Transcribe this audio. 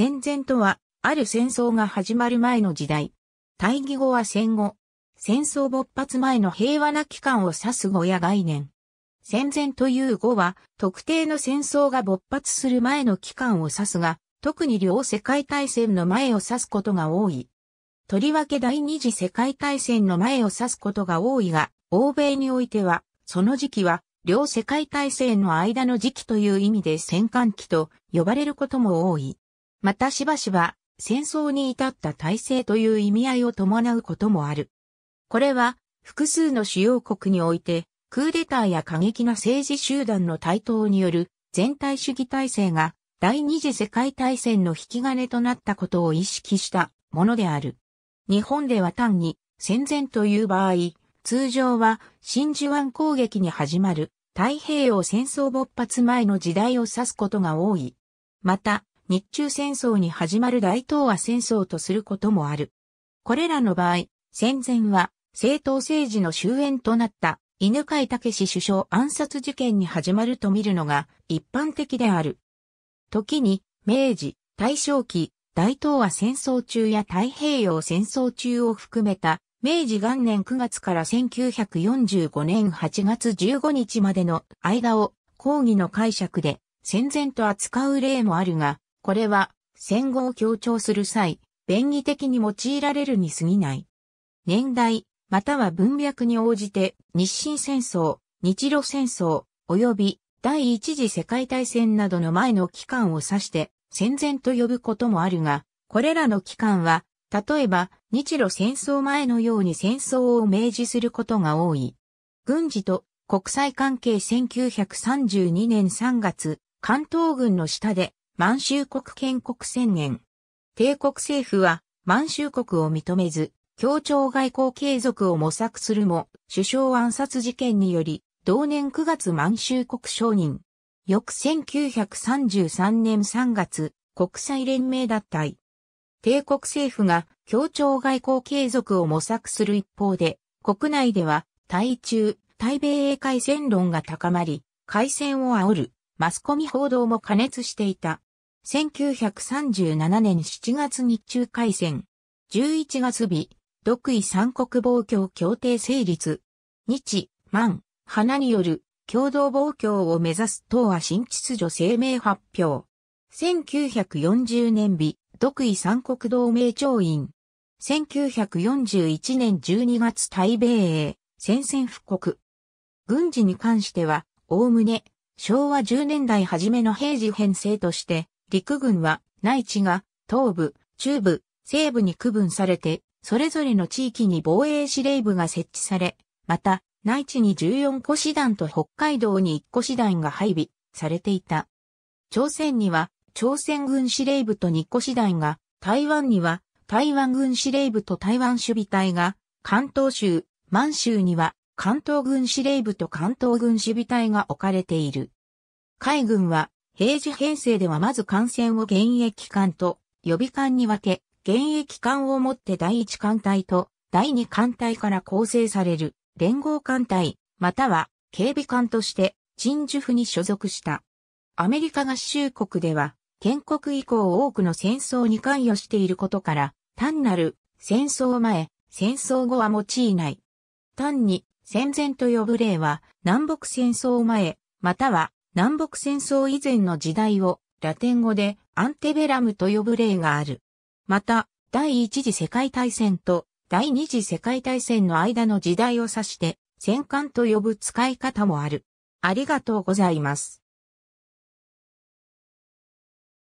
戦前とは、ある戦争が始まる前の時代。大義語は戦後。戦争勃発前の平和な期間を指す語や概念。戦前という語は、特定の戦争が勃発する前の期間を指すが、特に両世界大戦の前を指すことが多い。とりわけ第二次世界大戦の前を指すことが多いが、欧米においては、その時期は、両世界大戦の間の時期という意味で戦艦期と呼ばれることも多い。またしばしば戦争に至った体制という意味合いを伴うこともある。これは複数の主要国においてクーデターや過激な政治集団の台頭による全体主義体制が第二次世界大戦の引き金となったことを意識したものである。日本では単に戦前という場合、通常は真珠湾攻撃に始まる太平洋戦争勃発前の時代を指すことが多い。また、日中戦争に始まる大東亜戦争とすることもある。これらの場合、戦前は政党政治の終焉となった犬飼武首相暗殺事件に始まると見るのが一般的である。時に、明治、大正期、大東亜戦争中や太平洋戦争中を含めた明治元年9月から1945年8月15日までの間を抗議の解釈で戦前と扱う例もあるが、これは戦後を強調する際、便宜的に用いられるに過ぎない。年代、または文脈に応じて日清戦争、日露戦争、及び第一次世界大戦などの前の期間を指して戦前と呼ぶこともあるが、これらの期間は、例えば日露戦争前のように戦争を明示することが多い。軍事と国際関係1932年3月、関東軍の下で満州国建国宣言。帝国政府は満州国を認めず、協調外交継続を模索するも、首相暗殺事件により、同年9月満州国承認。翌1933年3月、国際連盟脱退。帝国政府が協調外交継続を模索する一方で、国内では対中、対米英海戦論が高まり、海戦を煽るマスコミ報道も過熱していた。1937年7月日中海戦。11月日、独位三国防共協定成立。日、満、花による共同防共を目指す党は新秩序声明発表。1940年日、独位三国同盟調印。1941年12月対米英、宣戦布告。軍事に関しては、おおむね、昭和10年代初めの平時編成として、陸軍は内地が東部、中部、西部に区分されて、それぞれの地域に防衛司令部が設置され、また内地に14個師団と北海道に1個師団が配備されていた。朝鮮には朝鮮軍司令部と2個師団が、台湾には台湾軍司令部と台湾守備隊が、関東州、満州には関東軍司令部と関東軍守備隊が置かれている。海軍は平時編成ではまず艦船を現役艦と予備艦に分け、現役艦をもって第一艦隊と第二艦隊から構成される連合艦隊、または警備艦として陳述府に所属した。アメリカ合衆国では、建国以降多くの戦争に関与していることから、単なる戦争前、戦争後は用いない。単に戦前と呼ぶ例は、南北戦争前、または南北戦争以前の時代をラテン語でアンテベラムと呼ぶ例がある。また、第一次世界大戦と第二次世界大戦の間の時代を指して戦艦と呼ぶ使い方もある。ありがとうございます。